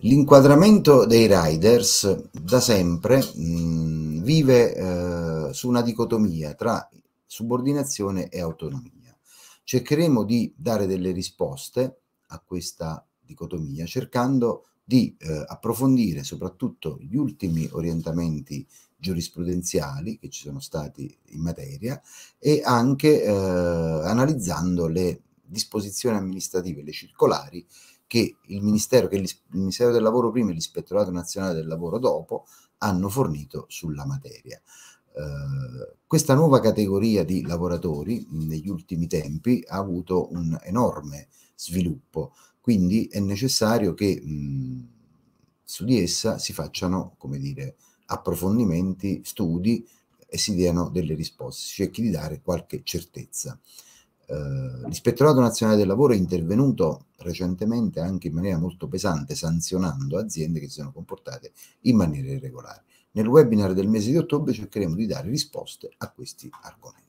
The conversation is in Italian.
L'inquadramento dei Riders da sempre mh, mm, vive eh, su una dicotomia tra subordinazione e autonomia. Cercheremo di dare delle risposte a questa dicotomia cercando di eh, approfondire soprattutto gli ultimi orientamenti giurisprudenziali che ci sono stati in materia e anche eh, analizzando le disposizioni amministrative, le circolari che il Ministero, che il Ministero del Lavoro prima e l'Ispettorato Nazionale del Lavoro dopo hanno fornito sulla materia. Uh, questa nuova categoria di lavoratori negli ultimi tempi ha avuto un enorme sviluppo. Quindi è necessario che mh, su di essa si facciano, come dire, approfondimenti, studi e si diano delle risposte, si cerchi di dare qualche certezza. Eh, L'Ispettorato Nazionale del Lavoro è intervenuto recentemente anche in maniera molto pesante, sanzionando aziende che si sono comportate in maniera irregolare. Nel webinar del mese di ottobre cercheremo di dare risposte a questi argomenti.